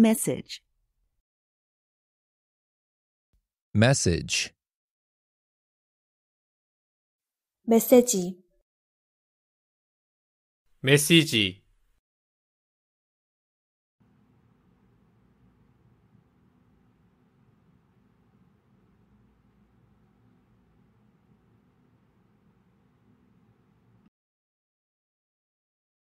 Message. Message. Message.